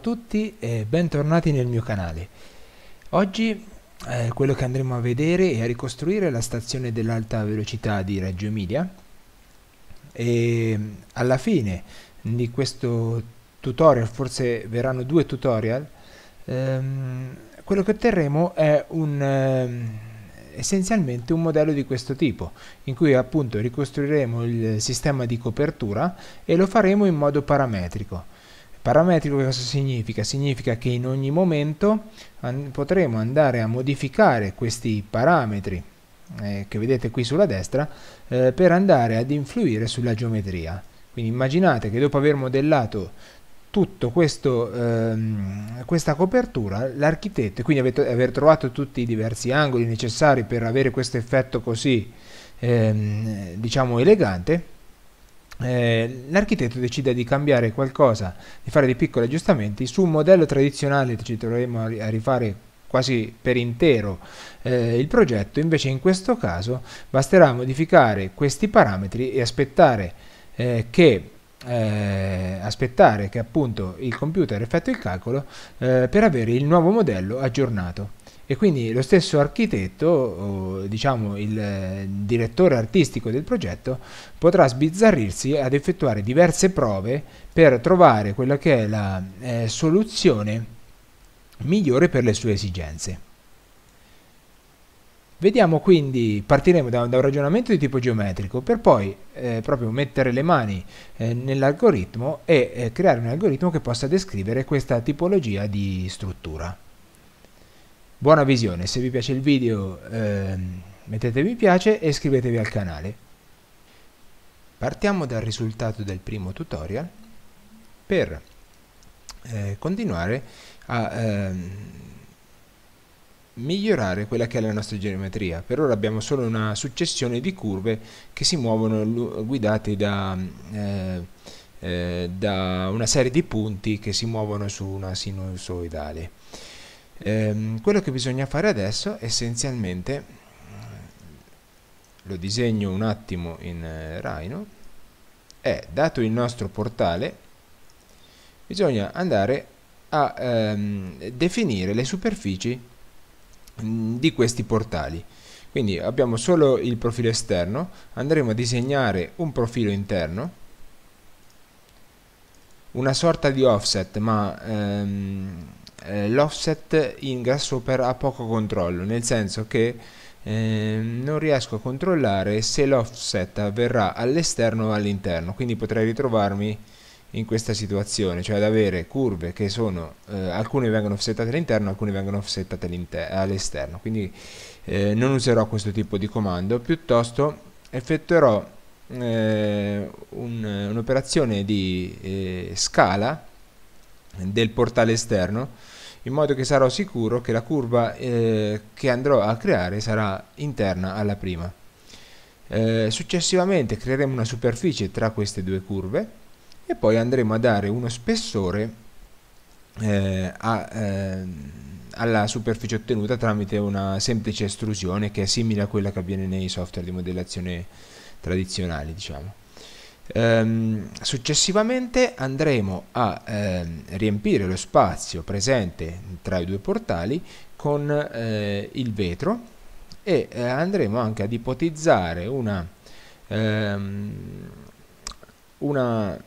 a tutti e bentornati nel mio canale. Oggi eh, quello che andremo a vedere è a ricostruire la stazione dell'alta velocità di Reggio Emilia e mm, alla fine di questo tutorial, forse verranno due tutorial, ehm, quello che otterremo è un... Ehm, essenzialmente un modello di questo tipo, in cui appunto ricostruiremo il sistema di copertura e lo faremo in modo parametrico. Parametrico che cosa significa? Significa che in ogni momento an potremo andare a modificare questi parametri eh, che vedete qui sulla destra eh, per andare ad influire sulla geometria. Quindi immaginate che dopo aver modellato tutta ehm, questa copertura, l'architetto, quindi avete, aver trovato tutti i diversi angoli necessari per avere questo effetto così ehm, diciamo elegante, eh, l'architetto decide di cambiare qualcosa, di fare dei piccoli aggiustamenti su un modello tradizionale, che ci troveremo a rifare quasi per intero eh, il progetto, invece in questo caso basterà modificare questi parametri e aspettare eh, che eh, aspettare che appunto il computer effettui il calcolo eh, per avere il nuovo modello aggiornato. E quindi lo stesso architetto, o diciamo il eh, direttore artistico del progetto, potrà sbizzarrirsi ad effettuare diverse prove per trovare quella che è la eh, soluzione migliore per le sue esigenze. Vediamo quindi, partiremo da, da, un ragionamento di tipo geometrico per poi eh, proprio mettere le mani eh, nell'algoritmo e eh, creare un algoritmo che possa descrivere questa tipologia di struttura. Buona visione, se vi piace il video eh, mettete mi piace e iscrivetevi al canale. Partiamo dal risultato del primo tutorial per eh, continuare a eh, migliorare quella che è la nostra geometria. Per ora abbiamo solo una successione di curve che si muovono guidate da, eh, eh, da una serie di punti che si muovono su una sinusoidale. Ehm, quello che bisogna fare adesso essenzialmente lo disegno un attimo in eh, Rhino è dato il nostro portale bisogna andare a ehm, definire le superfici mh, di questi portali quindi abbiamo solo il profilo esterno andremo a disegnare un profilo interno una sorta di offset, ma ehm, eh, l'offset in Grasshopper ha poco controllo, nel senso che ehm, non riesco a controllare se l'offset avverrà all'esterno o all'interno, quindi potrei ritrovarmi in questa situazione, cioè ad avere curve che sono, eh, alcune vengono offsettate all'interno, alcune vengono offsettate all'esterno, quindi eh, non userò questo tipo di comando, piuttosto effettuerò eh, un, un'operazione di eh, scala del portale esterno in modo che sarò sicuro che la curva eh, che andrò a creare sarà interna alla prima. Eh, successivamente creeremo una superficie tra queste due curve e poi andremo a dare uno spessore eh, a, eh, alla superficie ottenuta tramite una semplice estrusione che è simile a quella che avviene nei software di modellazione tradizionali, diciamo. Ehm, successivamente andremo a ehm, riempire lo spazio presente tra i due portali con eh, il vetro e eh, andremo anche ad ipotizzare una, ehm, una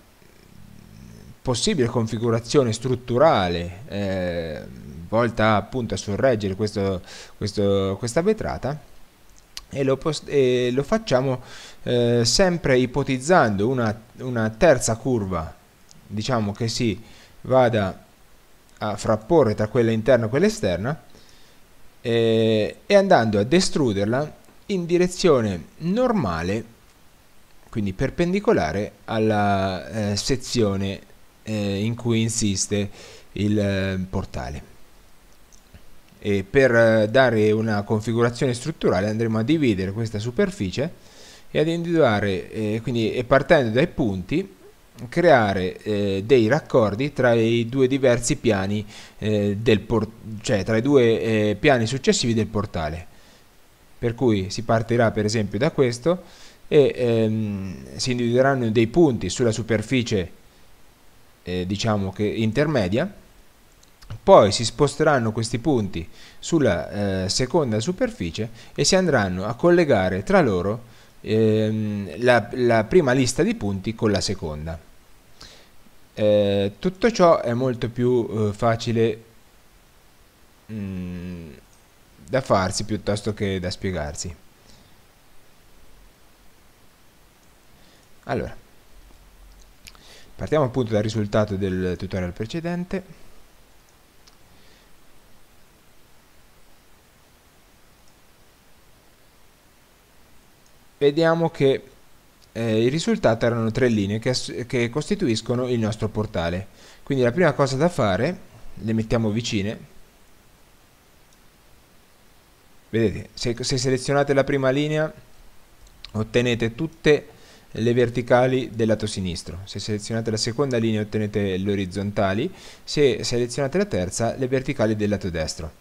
possibile configurazione strutturale eh, volta appunto a sorreggere questo, questo, questa vetrata e lo, post- e lo facciamo eh, sempre ipotizzando una, una, terza curva, diciamo che si vada a frapporre tra quella interna e quella esterna eh, e andando a destruderla in direzione normale, quindi perpendicolare alla eh, sezione eh, in cui insiste il eh, portale e per eh, dare una configurazione strutturale andremo a dividere questa superficie e ad individuare, eh, quindi partendo dai punti, creare eh, dei raccordi tra i due diversi piani, eh, del cioè tra i due eh, piani successivi del portale. Per cui si partirà per esempio da questo e ehm, si individueranno dei punti sulla superficie eh, diciamo che intermedia poi si sposteranno questi punti sulla eh, seconda superficie e si andranno a collegare tra loro ehm, la, la, prima lista di punti con la seconda. Eh, tutto ciò è molto più eh, facile mm, da farsi piuttosto che da spiegarsi. Allora, partiamo appunto dal risultato del tutorial precedente. vediamo che eh, il risultato erano tre linee che, che costituiscono il nostro portale. Quindi la prima cosa da fare, le mettiamo vicine, vedete se, se, selezionate la prima linea ottenete tutte le verticali del lato sinistro se selezionate la seconda linea ottenete le orizzontali se selezionate la terza le verticali del lato destro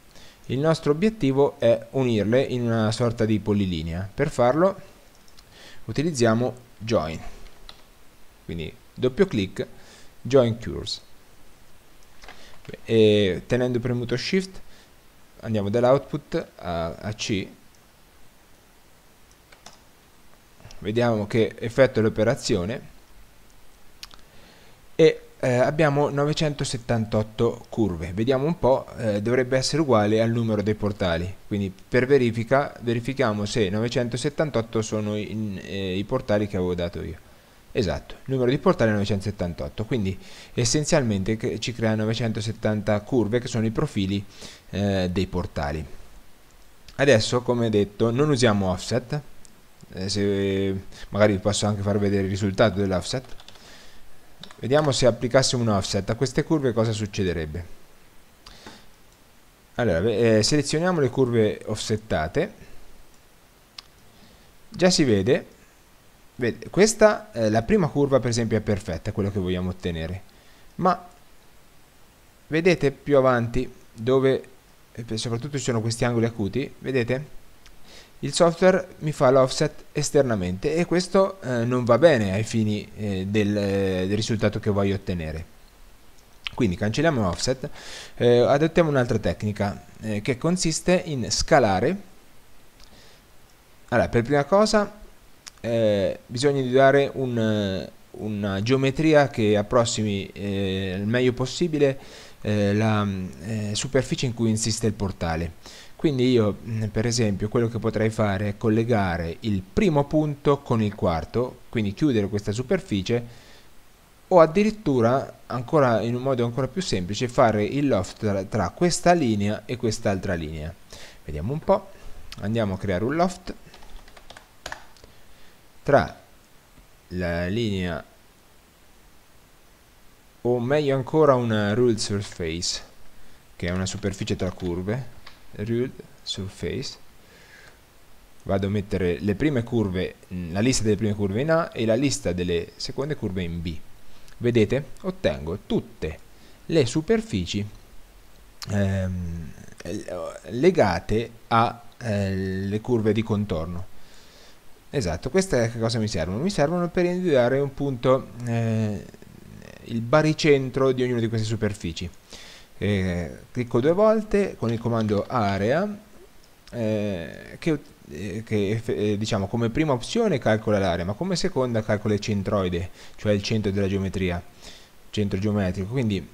il nostro obiettivo è unirle in una sorta di polilinea per farlo utilizziamo join quindi doppio clic join cures e tenendo premuto shift andiamo dall'output a, a C vediamo che effettua l'operazione eh, abbiamo 978 curve vediamo un po' eh, dovrebbe essere uguale al numero dei portali quindi per verifica verifichiamo se 978 sono in, eh, i portali che avevo dato io esatto numero di portali 978 quindi essenzialmente ci crea 970 curve che sono i profili eh, dei portali adesso come detto non usiamo offset eh, se magari vi posso anche far vedere il risultato dell'offset Vediamo se applicassimo un offset a queste curve cosa succederebbe. Allora, eh, selezioniamo le curve offsettate. Già si vede, questa, eh, la prima curva per esempio è perfetta, quello che vogliamo ottenere. Ma vedete più avanti, dove eh, soprattutto ci sono questi angoli acuti, vedete? il software mi fa l'offset esternamente e questo eh, non va bene ai fini eh, del, eh, del, risultato che voglio ottenere. Quindi cancelliamo l'offset, eh, adottiamo un'altra tecnica eh, che consiste in scalare. Allora, per prima cosa eh, bisogna individuare un, una geometria che approssimi il meglio possibile la mm, superficie in cui insiste il portale. Quindi io, mm, per esempio, quello che potrei fare è collegare il primo punto con il quarto, quindi chiudere questa superficie, o addirittura, ancora in un modo ancora più semplice, fare il loft tra, tra questa linea e quest'altra linea. Vediamo un po'. Andiamo a creare un loft tra la linea o meglio ancora una rule surface che è una superficie tra curve ruled surface vado a mettere le prime curve mm, la lista delle prime curve in A e la lista delle seconde curve in B vedete ottengo tutte le superfici ehm, legate alle eh, curve di contorno esatto queste che cosa mi servono mi servono per individuare un punto eh, il baricentro di ognuna di queste superfici eh, clicco due volte con il comando area eh, che, eh, che eh, diciamo come prima opzione calcola l'area ma come seconda calcola il centroide cioè il centro della geometria centro geometrico quindi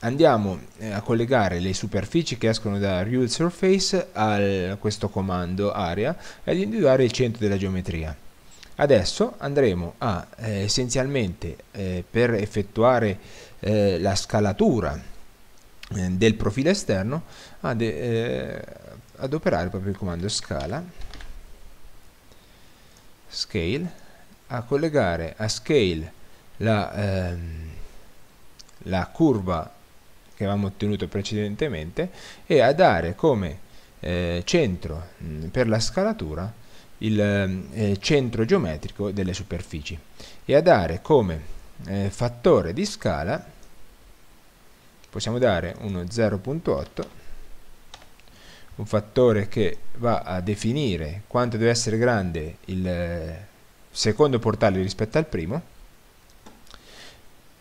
andiamo eh, a collegare le superfici che escono da Rule Surface a questo comando area e ad individuare il centro della geometria. Adesso andremo a eh, essenzialmente eh, per effettuare eh, la scalatura eh, del profilo esterno ad, eh, ad operare proprio il comando scala scale a collegare a scale la, ehm, la curva che avevamo ottenuto precedentemente e a dare come eh, centro mh, mm, per la scalatura il eh, eh, centro geometrico delle superfici e a dare come eh, fattore di scala possiamo dare uno 0.8 un fattore che va a definire quanto deve essere grande il eh, secondo portale rispetto al primo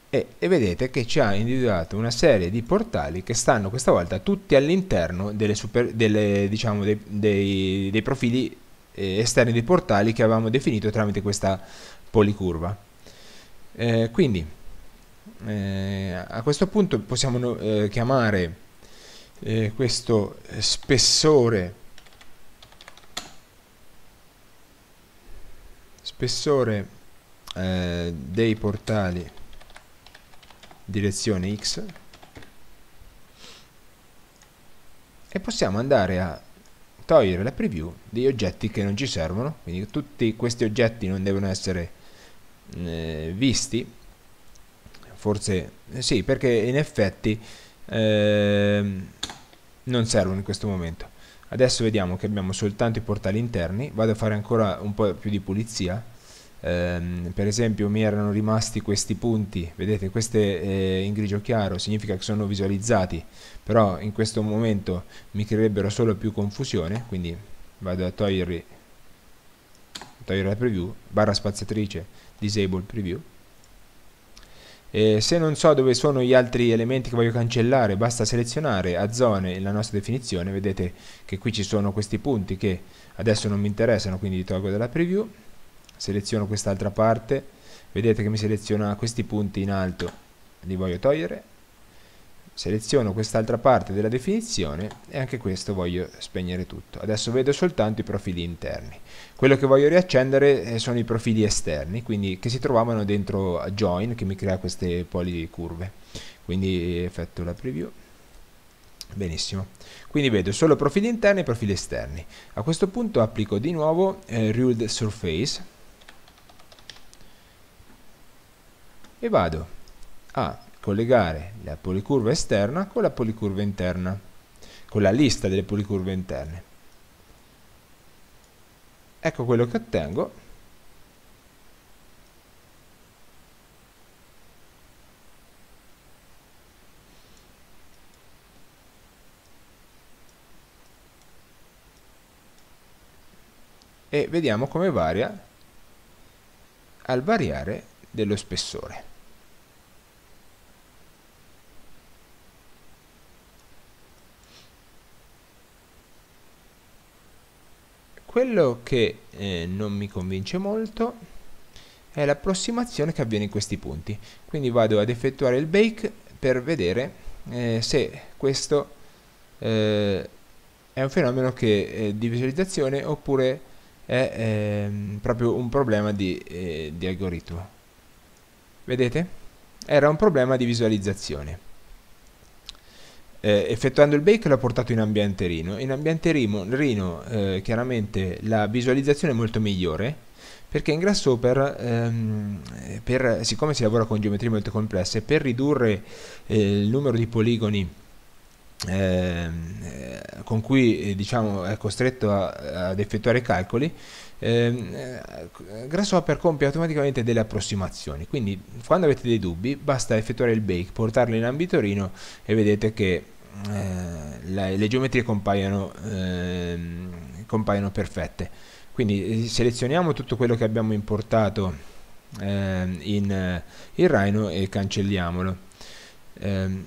e, e vedete che ci ha individuato una serie di portali che stanno questa volta tutti all'interno diciamo, dei, dei, dei, profili eh, esterni dei portali che avevamo definito tramite questa policurva eh, quindi eh, a questo punto possiamo eh, chiamare eh, questo spessore spessore eh, dei portali direzione x e possiamo andare a togliere la preview degli oggetti che non ci servono quindi tutti questi oggetti non devono essere eh, visti forse eh, sì, perché in effetti ehm, non servono in questo momento. Adesso vediamo che abbiamo soltanto i portali interni, vado a fare ancora un po' più di pulizia. Ehm, per esempio mi erano rimasti questi punti, vedete queste eh, in grigio chiaro significa che sono visualizzati, però in questo momento mi creerebbero solo più confusione, quindi vado a toglierli togliere la preview, barra spaziatrice, disable preview e se non so dove sono gli altri elementi che voglio cancellare, basta selezionare a zone la nostra definizione, vedete che qui ci sono questi punti che adesso non mi interessano, quindi tolgo dalla preview, seleziono quest'altra parte, vedete che mi seleziona questi punti in alto, li voglio togliere, seleziono quest'altra parte della definizione e anche questo voglio spegnere tutto. Adesso vedo soltanto i profili interni. Quello che voglio riaccendere eh, sono i profili esterni, quindi che si trovavano dentro a join che mi crea queste poli curve. Quindi effetto la preview. Benissimo, quindi vedo solo profili interni e profili esterni. A questo punto applico di nuovo eh, Ruled Surface e vado a collegare la policurva esterna con la policurva interna, con la lista delle policurve interne. Ecco quello che ottengo. e vediamo come varia al variare dello spessore. quello che eh, non mi convince molto è l'approssimazione che avviene in questi punti. Quindi vado ad effettuare il bake per vedere eh, se questo eh, è un fenomeno che, di visualizzazione oppure è ehm, proprio un problema di, eh, di algoritmo. Vedete? Era un problema di visualizzazione eh, effettuando il bake l'ho portato in ambiente Rino. In ambiente Rino, Rhino eh, chiaramente la visualizzazione è molto migliore perché in Grasshopper ehm, per, siccome si lavora con geometrie molto complesse per ridurre eh, il numero di poligoni ehm, eh, con cui eh, diciamo, è costretto a, ad effettuare calcoli ehm, eh, Grasshopper compie automaticamente delle approssimazioni quindi quando avete dei dubbi basta effettuare il bake portarlo in ambito Rino e vedete che eh, le, le, geometrie compaiono, eh, compaiono, perfette. Quindi eh, selezioniamo tutto quello che abbiamo importato ehm, eh, in, in Rhino e cancelliamolo. Ehm,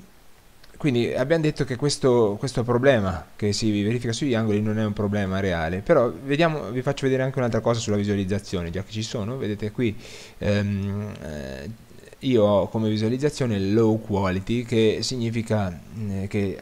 quindi abbiamo detto che questo, questo, problema che si verifica sugli angoli non è un problema reale, però vediamo, vi faccio vedere anche un'altra cosa sulla visualizzazione, già che ci sono, vedete qui ehm, eh, io ho come visualizzazione low quality che significa mm, che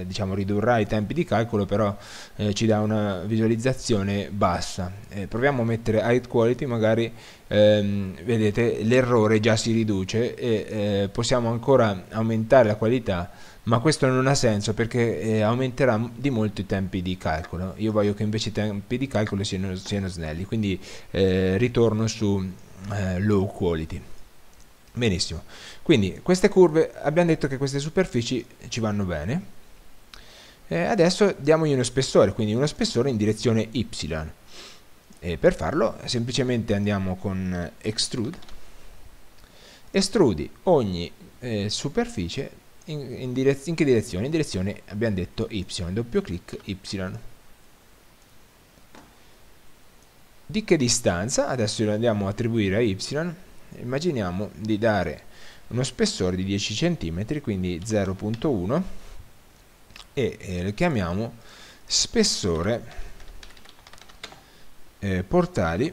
eh, diciamo ridurrà i tempi di calcolo però eh, ci dà una visualizzazione bassa eh, proviamo a mettere high quality magari ehm, vedete l'errore già si riduce e eh, possiamo ancora aumentare la qualità ma questo non ha senso perché eh, aumenterà di molto i tempi di calcolo io voglio che invece i tempi di calcolo siano, siano snelli quindi eh, ritorno su low quality Benissimo, quindi queste curve, abbiamo detto che queste superfici ci vanno bene. E adesso diamogli uno spessore, quindi uno spessore in direzione Y. E per farlo semplicemente andiamo con extrude, estrudi ogni eh, superficie in, in, direz in che direzione? In direzione abbiamo detto Y, doppio clic Y. Di che distanza? Adesso lo andiamo a attribuire a Y immaginiamo di dare uno spessore di 10 cm quindi 0.1 e eh, lo chiamiamo spessore eh, portali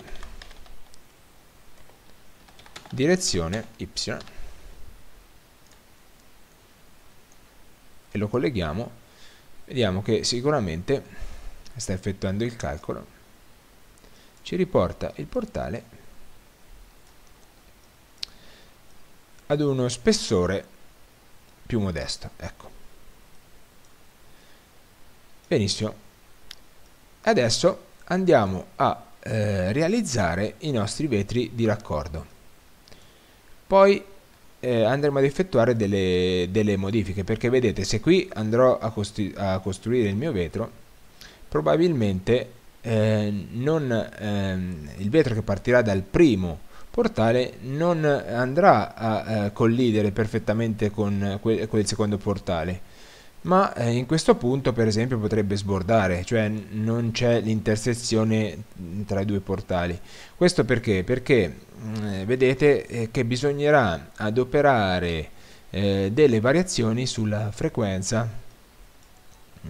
direzione y e lo colleghiamo vediamo che sicuramente sta effettuando il calcolo ci riporta il portale ad uno spessore più modesto. Ecco. Benissimo. Adesso andiamo a eh, realizzare i nostri vetri di raccordo. Poi eh, andremo ad effettuare delle, delle, modifiche perché vedete se qui andrò a, costru a costruire il mio vetro probabilmente eh, non, ehm, il vetro che partirà dal primo portale non andrà a eh, collidere perfettamente con eh, quel, quel secondo portale ma eh, in questo punto per esempio potrebbe sbordare cioè non c'è l'intersezione mm, tra i due portali questo perché? perché mm, eh, vedete eh, che bisognerà adoperare eh, delle variazioni sulla frequenza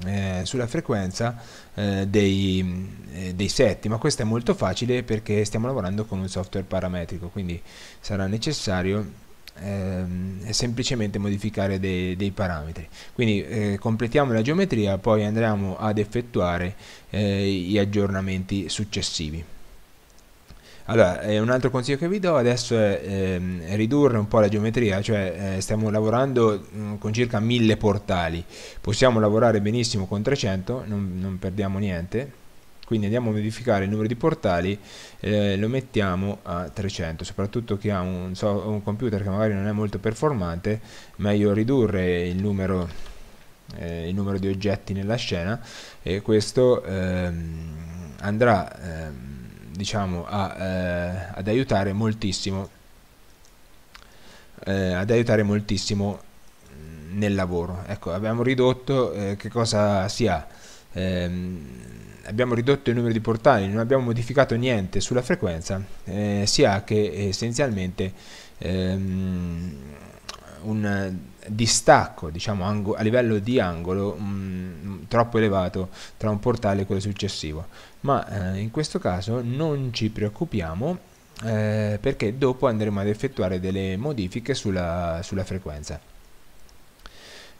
eh, sulla frequenza eh, dei, eh, dei, set, ma questo è molto facile perché stiamo lavorando con un software parametrico, quindi sarà necessario ehm, semplicemente modificare dei, dei parametri. Quindi eh, completiamo la geometria, poi andremo ad effettuare eh, gli aggiornamenti successivi. Allora, eh, un altro consiglio che vi do adesso è ehm, ridurre un po' la geometria, cioè eh, stiamo lavorando mh, mm, con circa 1000 portali, possiamo lavorare benissimo con 300, non, non, perdiamo niente, quindi andiamo a modificare il numero di portali, eh, lo mettiamo a 300, soprattutto chi ha un, so, un computer che magari non è molto performante, meglio ridurre il numero, eh, il numero di oggetti nella scena e questo ehm, andrà... Ehm, diciamo, a, eh, ad aiutare moltissimo, eh, ad aiutare moltissimo mm, nel lavoro. Ecco, abbiamo ridotto eh, che cosa si ha? Ehm, abbiamo ridotto il numero di portali, non abbiamo modificato niente sulla frequenza, eh, si ha che essenzialmente ehm, un distacco diciamo, a livello di angolo mh, mm, troppo elevato tra un portale e quello successivo ma eh, in questo caso non ci preoccupiamo eh, perché dopo andremo ad effettuare delle modifiche sulla, sulla frequenza.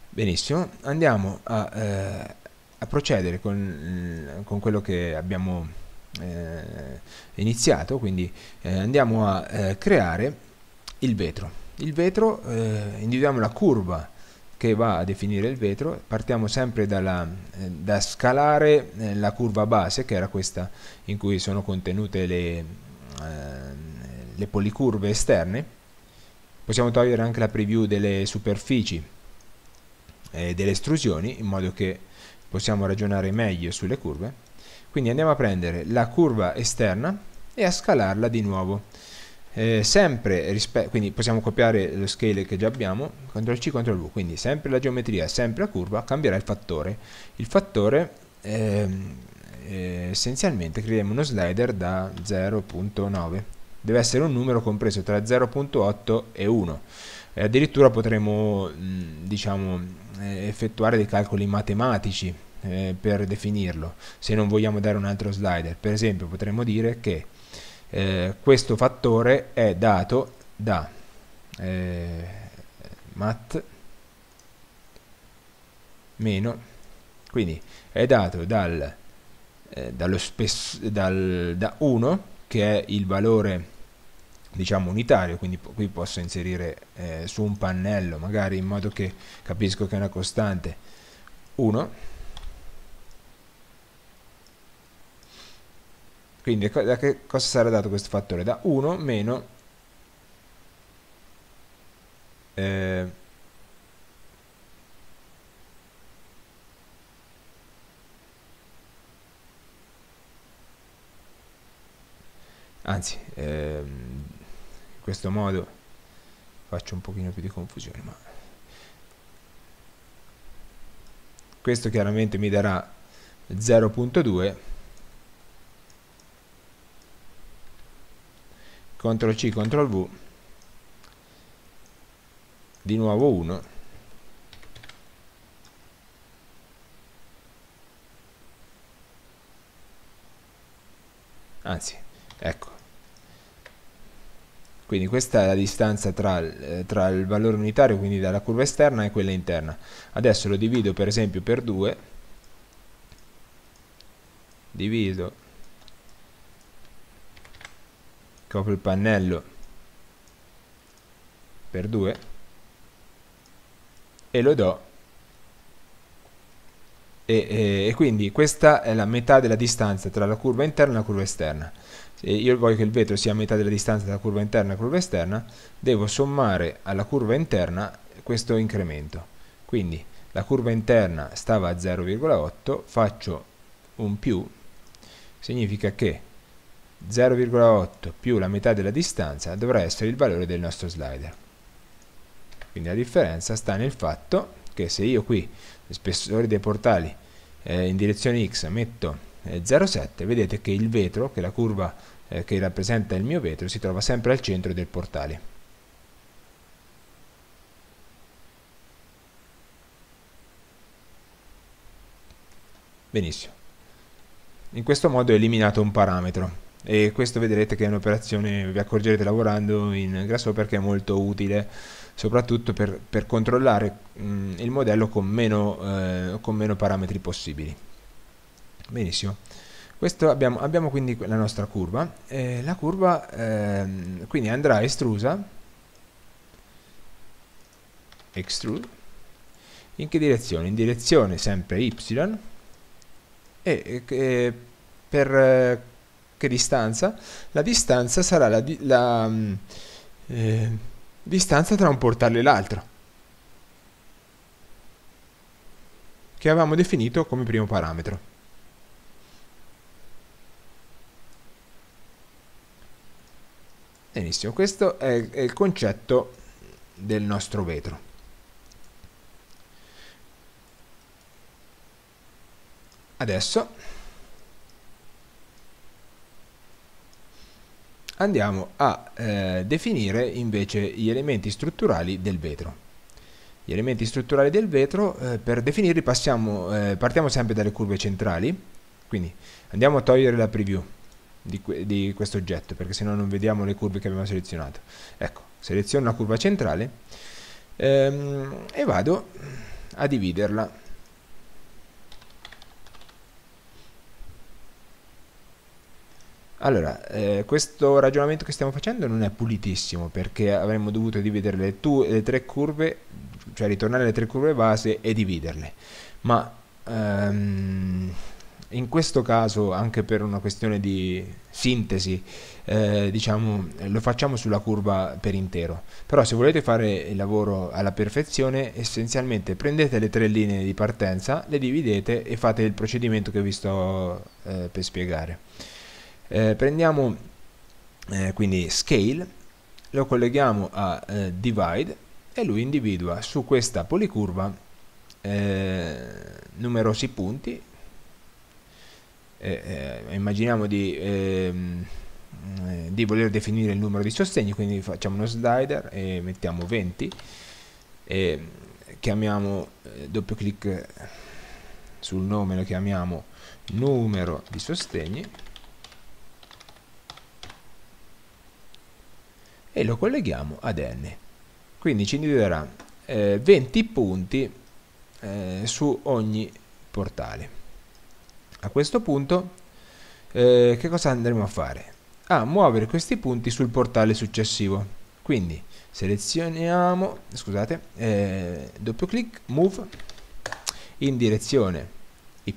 Benissimo, andiamo a, eh, a procedere con, mm, con, quello che abbiamo eh, iniziato, quindi eh, andiamo a eh, creare il vetro. Il vetro, eh, individuiamo la curva che va a definire il vetro. Partiamo sempre dalla, eh, da scalare eh, la curva base, che era questa in cui sono contenute le, eh, le policurve esterne. Possiamo togliere anche la preview delle superfici e eh, delle estrusioni, in modo che possiamo ragionare meglio sulle curve. Quindi andiamo a prendere la curva esterna e a scalarla di nuovo eh, sempre rispetto, quindi possiamo copiare lo scale che già abbiamo, CTRL C, CTRL V, quindi sempre la geometria, sempre la curva, cambierà il fattore. Il fattore eh, eh, essenzialmente creiamo uno slider da 0.9, deve essere un numero compreso tra 0.8 e 1. E addirittura potremo mh, diciamo, eh, effettuare dei calcoli matematici eh, per definirlo, se non vogliamo dare un altro slider. Per esempio potremmo dire che eh, questo fattore è dato da eh, mat meno quindi è dato dal, eh, dal, da 1 che è il valore diciamo unitario quindi qui posso inserire eh, su un pannello magari in modo che capisco che è una costante 1 Quindi da che cosa sarà dato questo fattore? Da 1 meno eh, anzi eh, in questo modo faccio un pochino più di confusione ma questo chiaramente mi darà 0.2 CTRL C, CTRL V di nuovo 1 anzi ecco quindi questa è la distanza tra, eh, tra, il valore unitario quindi dalla curva esterna e quella interna adesso lo divido per esempio per 2 diviso copro il pannello per 2 e lo do e, e, e, quindi questa è la metà della distanza tra la curva interna e la curva esterna se io voglio che il vetro sia a metà della distanza tra la curva interna e la curva esterna devo sommare alla curva interna questo incremento quindi la curva interna stava a 0,8 faccio un più significa che 0,8 più la metà della distanza dovrà essere il valore del nostro slider. Quindi la differenza sta nel fatto che se io qui, spessore dei portali eh, in direzione x, metto eh, 0,7, vedete che il vetro, che la curva eh, che rappresenta il mio vetro, si trova sempre al centro del portale. Benissimo. In questo modo ho eliminato un parametro e questo vedrete che è un'operazione, vi accorgerete lavorando in Grasshopper che è molto utile soprattutto per, per controllare mh, mm, il modello con meno, eh, con meno, parametri possibili. Benissimo. Abbiamo, abbiamo, quindi la nostra curva. Eh, la curva eh, quindi andrà estrusa, extrude, in che direzione? In direzione sempre y e, e per eh, che distanza? La distanza sarà la, la mm, eh, distanza tra un portale e l'altro, che avevamo definito come primo parametro. Benissimo, questo è, il concetto del nostro vetro. Adesso andiamo a eh, definire invece gli elementi strutturali del vetro. Gli elementi strutturali del vetro, eh, per definirli passiamo, eh, partiamo sempre dalle curve centrali, quindi andiamo a togliere la preview di, di questo oggetto, perché sennò non vediamo le curve che abbiamo selezionato. Ecco, seleziono la curva centrale ehm, e vado a dividerla Allora, eh, questo ragionamento che stiamo facendo non è pulitissimo perché avremmo dovuto dividere le, tu, le tre curve, cioè ritornare alle tre curve base e dividerle. Ma ehm, in questo caso, anche per una questione di sintesi, eh, diciamo, lo facciamo sulla curva per intero. Però se volete fare il lavoro alla perfezione, essenzialmente prendete le tre linee di partenza, le dividete e fate il procedimento che vi sto eh, per spiegare. Eh, prendiamo eh, quindi scale, lo colleghiamo a eh, divide e lui individua su questa policurva eh, numerosi punti. Eh, immaginiamo di, ehm, eh, di voler definire il numero di sostegni, quindi facciamo uno slider e mettiamo 20 e chiamiamo doppio clic sul nome lo chiamiamo numero di sostegni e lo colleghiamo ad n. Quindi ci individuerà eh, 20 punti eh, su ogni portale. A questo punto eh, che cosa andremo a fare? A muovere questi punti sul portale successivo. Quindi selezioniamo, scusate, eh, doppio clic, move in direzione y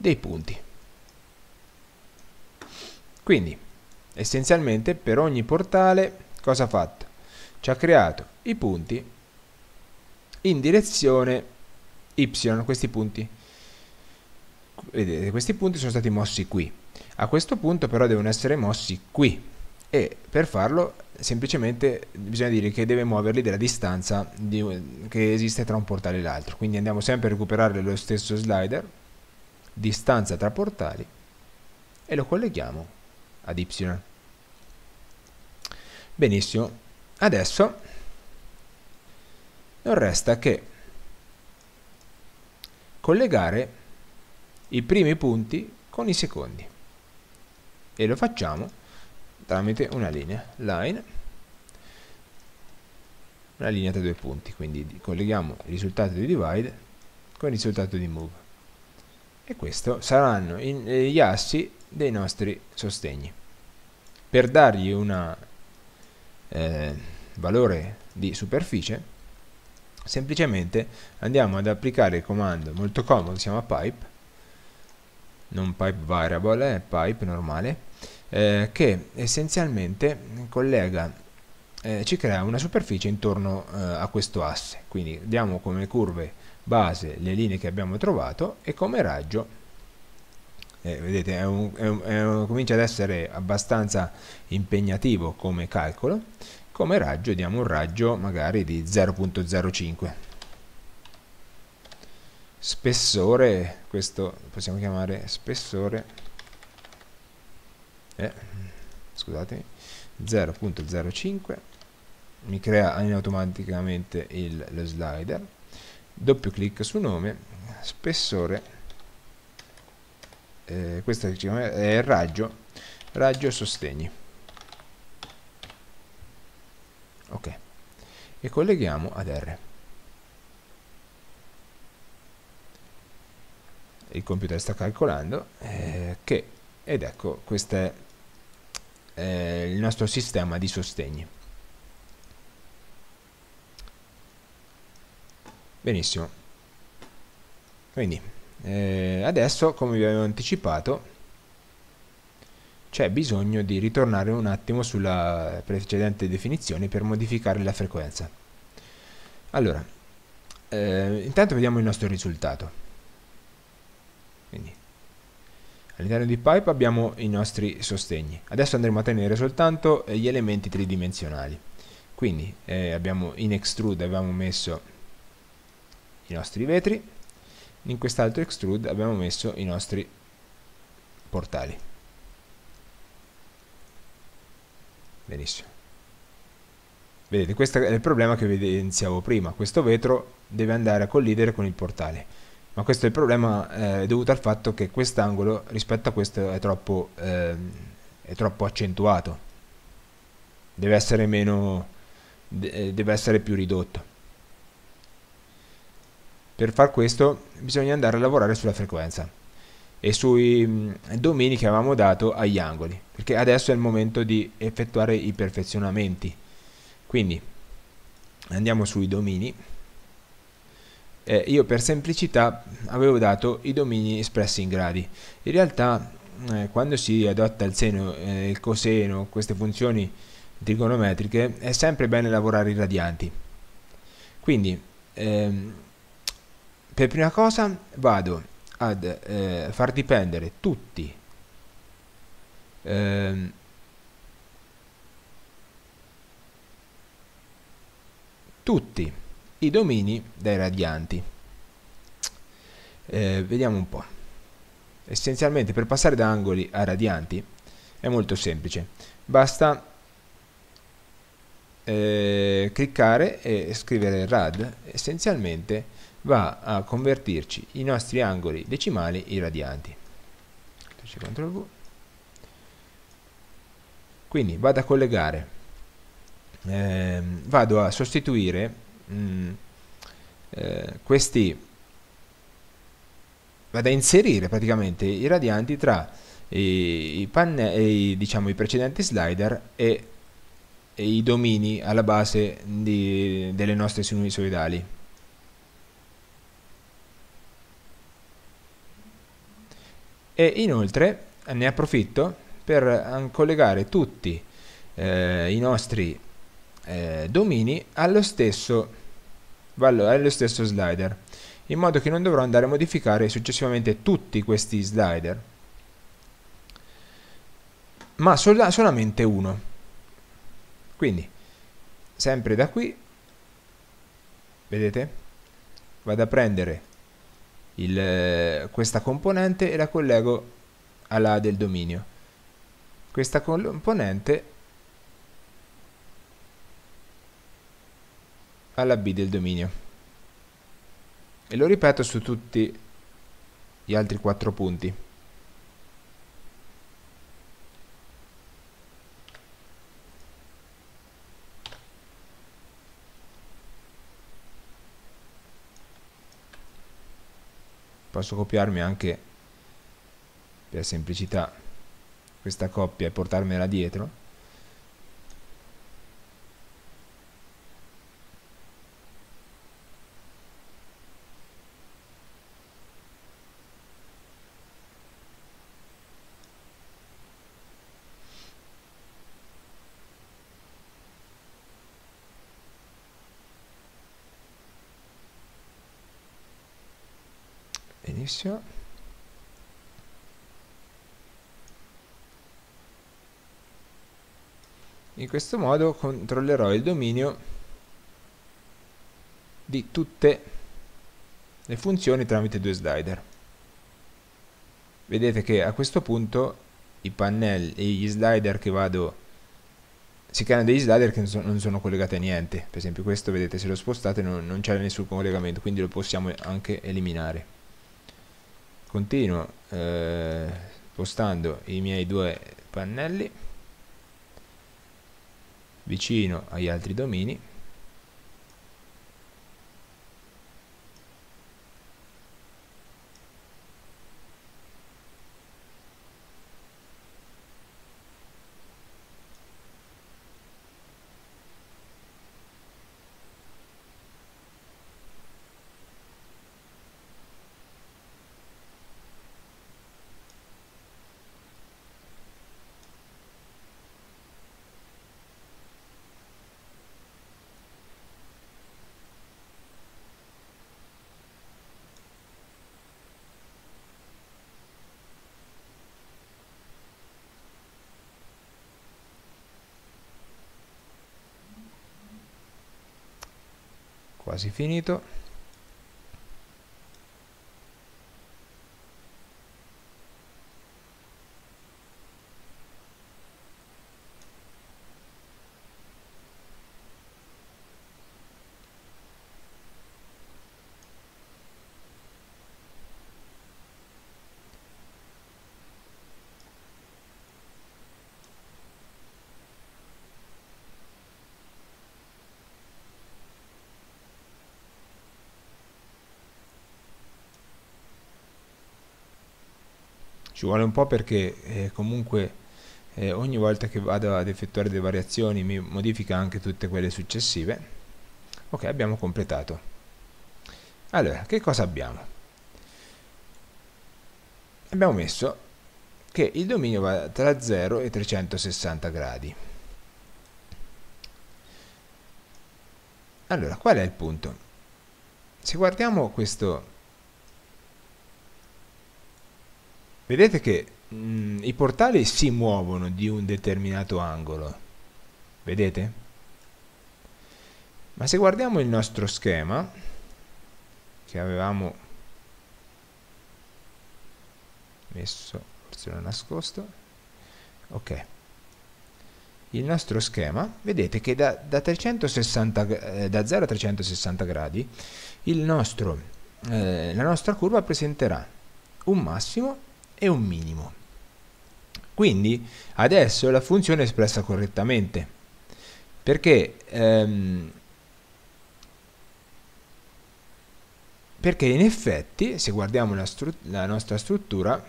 dei punti. Quindi, essenzialmente per ogni portale, cosa ha fatto? Ci ha creato i punti in direzione y, questi punti. Vedete, questi punti sono stati mossi qui. A questo punto però devono essere mossi qui e per farlo semplicemente bisogna dire che deve muoverli della distanza di, che esiste tra un portale e l'altro. Quindi andiamo sempre a recuperare lo stesso slider, distanza tra portali e lo colleghiamo ad y. Benissimo, adesso non resta che collegare i primi punti con i secondi e lo facciamo tramite una linea line una linea tra due punti quindi colleghiamo il risultato di divide con il risultato di move e questo saranno in, eh, gli assi dei nostri sostegni. Per dargli un eh, valore di superficie, semplicemente andiamo ad applicare il comando molto comodo, si chiama pipe, non pipe variable, è pipe normale, eh, che essenzialmente collega, eh, ci crea una superficie intorno eh, a questo asse. Quindi diamo come curve base le linee che abbiamo trovato e come raggio eh, vedete, è un, è un, è un, comincia ad essere abbastanza impegnativo come calcolo, come raggio diamo un raggio magari di 0.05 spessore questo possiamo chiamare spessore eh, scusatemi 0.05 mi crea automaticamente il, lo slider doppio clic su nome spessore eh, questa è raggio, raggio sostegni. Ok. E colleghiamo ad R. Il computer sta calcolando eh, che, ed ecco, questo è eh, il nostro sistema di sostegni. Benissimo. Quindi eh, adesso come vi avevo anticipato c'è bisogno di ritornare un attimo sulla precedente definizione per modificare la frequenza allora eh, intanto vediamo il nostro risultato Quindi, all'interno di pipe abbiamo i nostri sostegni adesso andremo a tenere soltanto eh, gli elementi tridimensionali quindi eh, abbiamo in extrude abbiamo messo i nostri vetri in quest'altro extrude abbiamo messo i nostri portali benissimo vedete questo è il problema che evidenziavo prima questo vetro deve andare a collidere con il portale ma questo è il problema eh, dovuto al fatto che quest'angolo rispetto a questo è troppo, eh, è troppo accentuato deve essere meno eh, deve essere più ridotto per far questo bisogna andare a lavorare sulla frequenza e sui mm, domini che avevamo dato agli angoli, perché adesso è il momento di effettuare i perfezionamenti. Quindi andiamo sui domini. Eh, io per semplicità avevo dato i domini espressi in gradi. In realtà eh, quando si adotta il seno e eh, il coseno, queste funzioni trigonometriche, è sempre bene lavorare i radianti. Quindi ehm, per prima cosa vado ad eh, far dipendere tutti ehm, tutti i domini dai radianti eh, vediamo un po' essenzialmente per passare da angoli a radianti è molto semplice basta eh, cliccare e scrivere rad essenzialmente va a convertirci i nostri angoli decimali in irradianti. Quindi vado a collegare, eh, vado a sostituire mh, mm, eh, questi, vado a inserire praticamente i radianti tra i, i, panne, i, diciamo, i precedenti slider e, e, i domini alla base di, delle nostre sinusoidali e inoltre ne approfitto per eh, collegare tutti eh, i nostri eh, domini allo stesso, allo stesso slider in modo che non dovrò andare a modificare successivamente tutti questi slider ma sol solamente uno quindi sempre da qui vedete vado a prendere il, eh, questa componente e la collego alla del dominio. Questa componente alla B del dominio. E lo ripeto su tutti gli altri quattro punti. posso copiarmi anche per semplicità questa coppia e portarmela dietro benissimo in questo modo controllerò il dominio di tutte le funzioni tramite due slider vedete che a questo punto i pannelli e gli slider che vado si creano degli slider che non sono, non sono, collegati a niente per esempio questo vedete se lo spostate non, non c'è nessun collegamento quindi lo possiamo anche eliminare continuo eh, spostando i miei due pannelli vicino agli altri domini quasi finito ci vuole un po' perché eh, comunque eh, ogni volta che vado ad effettuare delle variazioni mi modifica anche tutte quelle successive ok abbiamo completato allora che cosa abbiamo abbiamo messo che il dominio va tra 0 e 360 gradi allora qual è il punto se guardiamo questo vedete che mh, mm, i portali si muovono di un determinato angolo vedete? ma se guardiamo il nostro schema che avevamo messo forse l'ho nascosto ok il nostro schema vedete che da, da, 360, eh, da 0 a 360 gradi nostro, eh, la nostra curva presenterà un massimo e un minimo. Quindi adesso la funzione è espressa correttamente, perché, ehm, perché in effetti, se guardiamo la, la nostra struttura,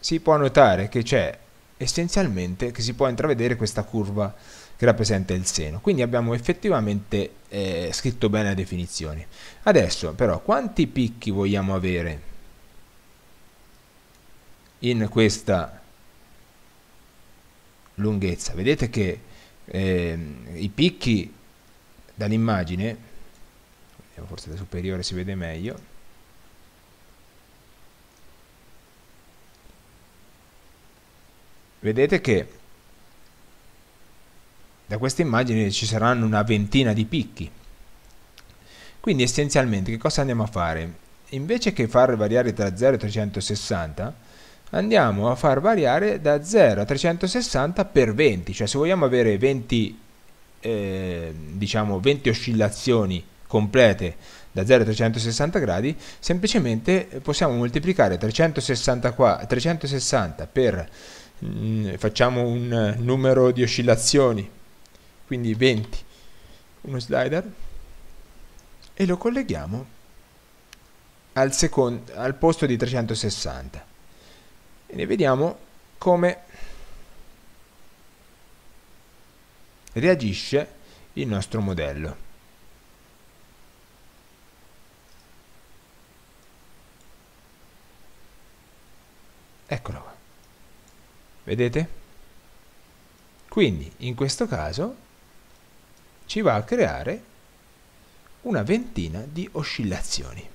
si può notare che c'è essenzialmente, che si può intravedere questa curva che rappresenta il seno. Quindi abbiamo effettivamente eh, scritto bene la definizione. Adesso però quanti picchi vogliamo avere in questa lunghezza? Vedete che eh, i picchi dall'immagine, forse da superiore si vede meglio, vedete che da queste immagini ci saranno una ventina di picchi. Quindi essenzialmente che cosa andiamo a fare? Invece che far variare tra 0 e 360, andiamo a far variare da 0 a 360 per 20, cioè se vogliamo avere 20, eh, diciamo 20 oscillazioni complete da 0 a 360 gradi, semplicemente possiamo moltiplicare 360, qua, 360 per, mh, mm, facciamo un numero di oscillazioni quindi 20, uno slider, e lo colleghiamo al, secondo, al posto di 360. E ne vediamo come reagisce il nostro modello. Eccolo qua. Vedete? Quindi in questo caso ci va a creare una ventina di oscillazioni.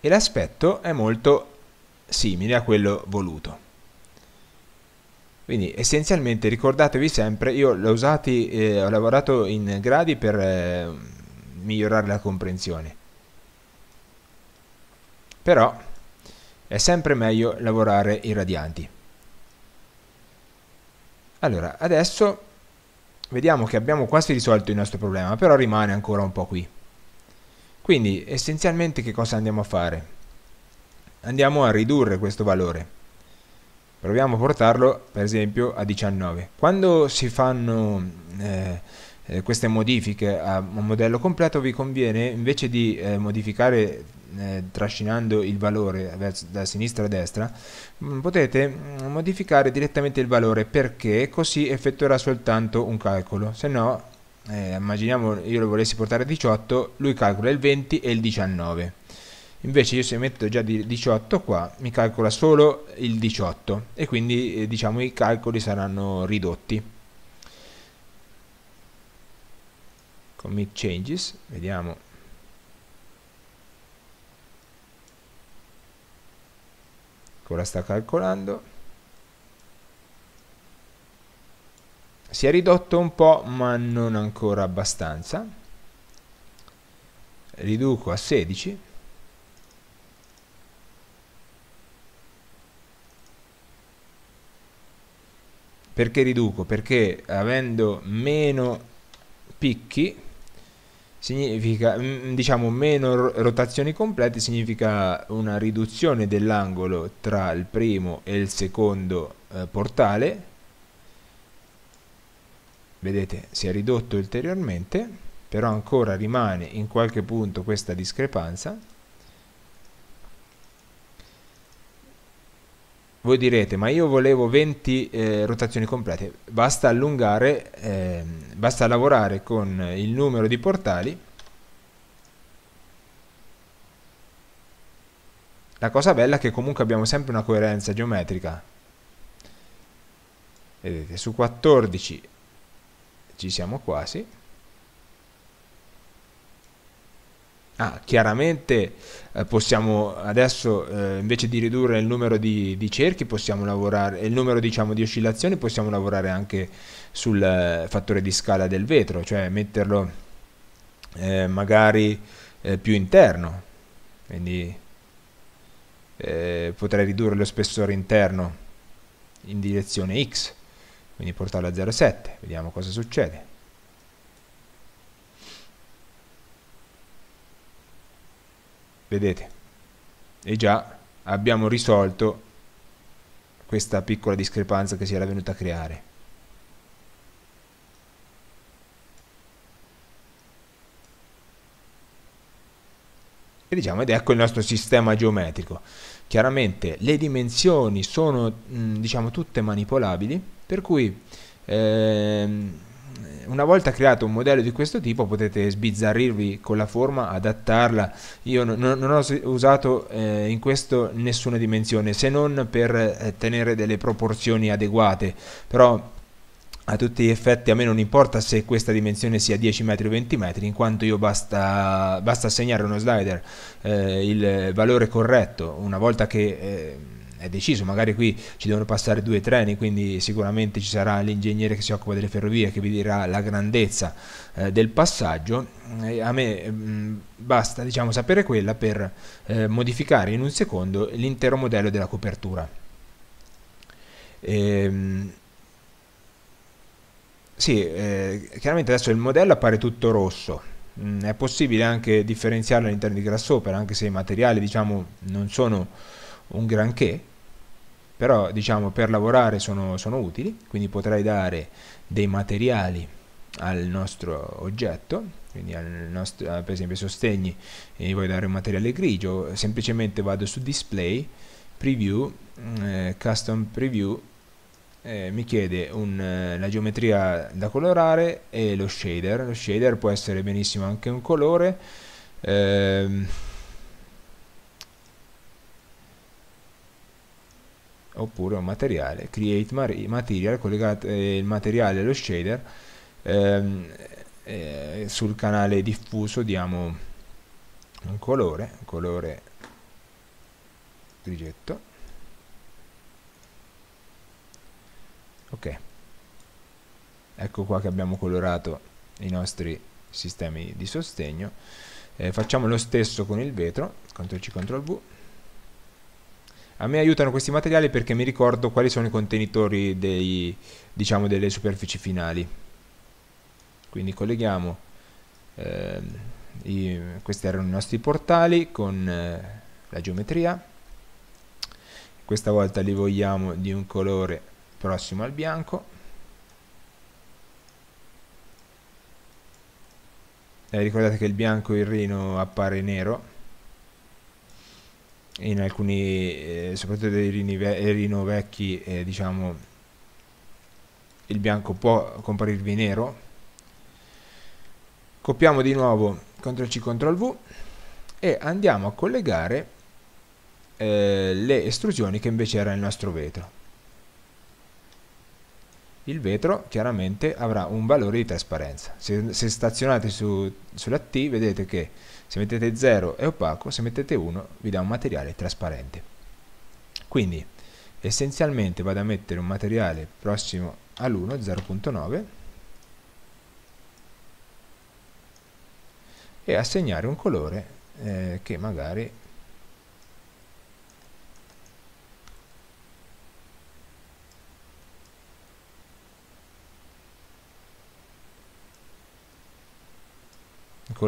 E l'aspetto è molto simile a quello voluto. Quindi essenzialmente ricordatevi sempre, io l'ho usato, eh, ho lavorato in gradi per eh, migliorare la comprensione. Però è sempre meglio lavorare i radianti. Allora, adesso vediamo che abbiamo quasi risolto il nostro problema, però rimane ancora un po' qui. Quindi, essenzialmente che cosa andiamo a fare? Andiamo a ridurre questo valore. Proviamo a portarlo, per esempio, a 19. Quando si fanno... Eh, eh, queste modifiche a un modello completo vi conviene invece di eh, modificare eh, trascinando il valore verso, da sinistra a destra mm, potete mm, modificare direttamente il valore perché così effettuerà soltanto un calcolo se no eh, immaginiamo io lo volessi portare a 18 lui calcola il 20 e il 19 invece io se metto già 18 qua mi calcola solo il 18 e quindi eh, diciamo i calcoli saranno ridotti commit ecco, changes vediamo ancora sta calcolando si è ridotto un po' ma non ancora abbastanza riduco a 16 perché riduco? perché avendo meno picchi significa diciamo meno rotazioni complete significa una riduzione dell'angolo tra il primo e il secondo eh, portale vedete si è ridotto ulteriormente però ancora rimane in qualche punto questa discrepanza Voi direte, ma io volevo 20 eh, rotazioni complete, basta allungare, eh, basta lavorare con il numero di portali. La cosa bella è che comunque abbiamo sempre una coerenza geometrica. Vedete, su 14 ci siamo quasi. Ah, chiaramente eh, possiamo adesso eh, invece di ridurre il numero di, di cerchi possiamo lavorare, il numero diciamo, di oscillazioni possiamo lavorare anche sul eh, fattore di scala del vetro, cioè metterlo eh, magari più interno, quindi potrei ridurre lo spessore interno in direzione x, quindi portarlo a 0,7, vediamo cosa succede. vedete e già abbiamo risolto questa piccola discrepanza che si era venuta a creare e diciamo ed ecco il nostro sistema geometrico chiaramente le dimensioni sono mh, diciamo tutte manipolabili per cui ehm, eh, una volta creato un modello di questo tipo potete sbizzarrirvi con la forma, adattarla. Io non, non ho usato eh, in questo nessuna dimensione se non per eh, tenere delle proporzioni adeguate, però a tutti gli effetti a me non importa se questa dimensione sia 10 metri o 20 metri, in quanto io basta, basta assegnare uno slider eh, il valore corretto una volta che eh, è deciso, magari qui ci devono passare due treni, quindi sicuramente ci sarà l'ingegnere che si occupa delle ferrovie che vi dirà la grandezza eh, del passaggio, eh, a me mh, mm, basta diciamo, sapere quella per eh, modificare in un secondo l'intero modello della copertura. Ehm, sì, eh, chiaramente adesso il modello appare tutto rosso, mm, è possibile anche differenziarlo all'interno di Grasshopper, anche se i materiali diciamo, non sono un granché però diciamo per lavorare sono, sono utili, quindi potrei dare dei materiali al nostro oggetto, quindi al nostro, eh, per esempio sostegni e voglio dare un materiale grigio, semplicemente vado su display, preview, eh, custom preview, eh, mi chiede un, eh, la geometria da colorare e lo shader, lo shader può essere benissimo anche un colore, ehm, oppure un materiale, create material, collegate eh, il materiale allo shader, ehm, eh, sul canale diffuso diamo un colore, un colore grigetto, ok, ecco qua che abbiamo colorato i nostri sistemi di sostegno, eh, facciamo lo stesso con il vetro, CTRL C, CTRL V, a me aiutano questi materiali perché mi ricordo quali sono i contenitori dei, diciamo, delle superfici finali. Quindi colleghiamo, eh, i, questi erano i nostri portali con eh, la geometria. Questa volta li vogliamo di un colore prossimo al bianco. Eh, ricordate che il bianco e il rino appare nero in alcuni, eh, soprattutto dei rino vecchi, eh, diciamo, il bianco può comparirvi nero. Copiamo di nuovo CTRL C, CTRL V e andiamo a collegare eh, le estrusioni che invece era il nostro vetro. Il vetro chiaramente avrà un valore di trasparenza. Se, se stazionate su, sulla T vedete che se mettete 0 è opaco, se mettete 1 vi dà un materiale trasparente. Quindi essenzialmente vado a mettere un materiale prossimo all'1, 0.9, e assegnare un colore eh, che magari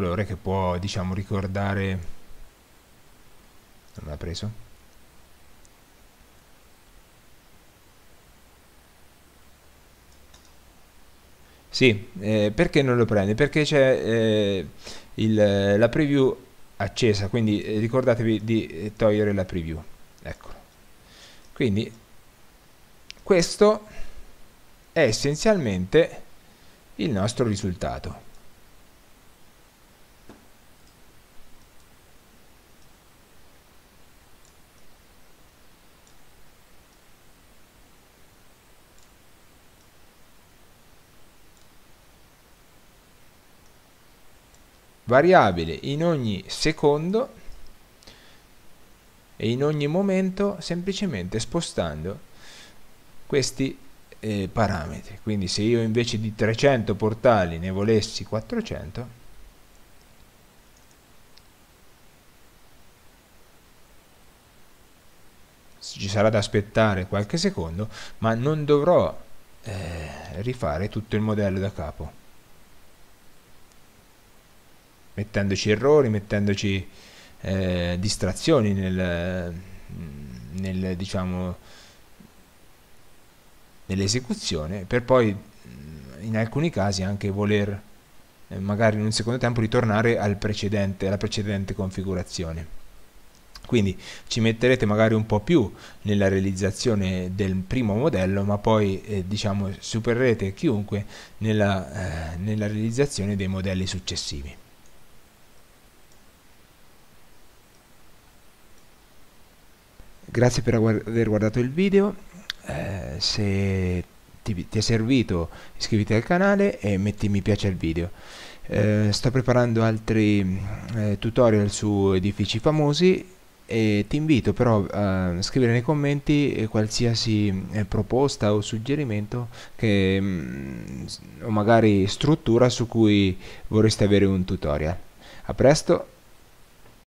colore che può diciamo ricordare non l'ha preso sì eh, perché non lo prende perché c'è eh, il, la preview accesa quindi eh, ricordatevi di eh, togliere la preview eccolo quindi questo è essenzialmente il nostro risultato variabile in ogni secondo e in ogni momento semplicemente spostando questi eh, parametri quindi se io invece di 300 portali ne volessi 400 ci sarà da aspettare qualche secondo ma non dovrò eh, rifare tutto il modello da capo mettendoci errori, mettendoci eh, distrazioni nel, nel, diciamo, nell'esecuzione, per poi in alcuni casi anche voler eh, magari in un secondo tempo ritornare al precedente, alla precedente configurazione. Quindi ci metterete magari un po' più nella realizzazione del primo modello, ma poi eh, diciamo, supererete chiunque nella, eh, nella realizzazione dei modelli successivi. grazie per aver guardato il video, eh, se ti, ti, è servito iscriviti al canale e metti mi piace al video. Eh, sto preparando altri eh, tutorial su edifici famosi e ti invito però a scrivere nei commenti qualsiasi eh, proposta o suggerimento che, mm, o magari struttura su cui vorresti avere un tutorial. A presto!